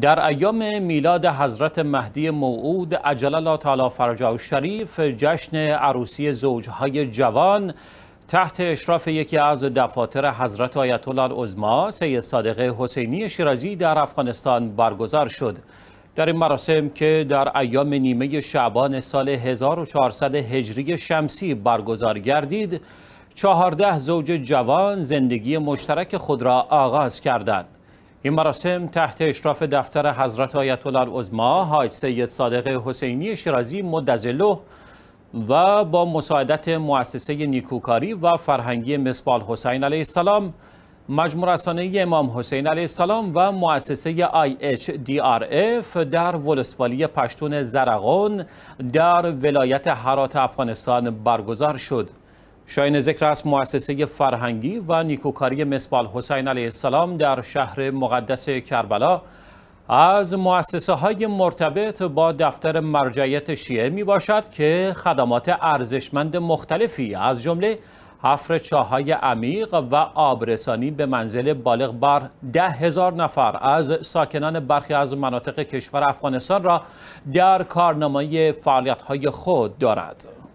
در ایام میلاد حضرت مهدی موعود عجل الله تعالی و شریف جشن عروسی زوجهای جوان تحت اشراف یکی از دفاتر حضرت آیت الله سید صادق حسینی شیرازی در افغانستان برگزار شد در این مراسم که در ایام نیمه شعبان سال 1400 هجری شمسی برگزار گردید چهارده زوج جوان زندگی مشترک خود را آغاز کردند این مراسم تحت اشراف دفتر حضرت آیت الله العظما حاج سید صادق حسینی شیرازی مدزلو و با مساعدت مؤسسه نیکوکاری و فرهنگی مصبال حسین علیه السلام مجموع رسانه امام حسین علیه السلام و مؤسسه IHDRF در ولسوالی پشتون زرغون در ولایت حرات افغانستان برگزار شد. شاین ذکر است مؤسسه فرهنگی و نیکوکاری مسبال حسین علیه السلام در شهر مقدس کربلا از مؤسسه های مرتبط با دفتر مرجعیت شیعه می باشد که خدمات ارزشمند مختلفی از جمله حفر چاهای عمیق و آبرسانی به منزل بالغ بر ده هزار نفر از ساکنان برخی از مناطق کشور افغانستان را در کارنامه فعالیت های خود دارد.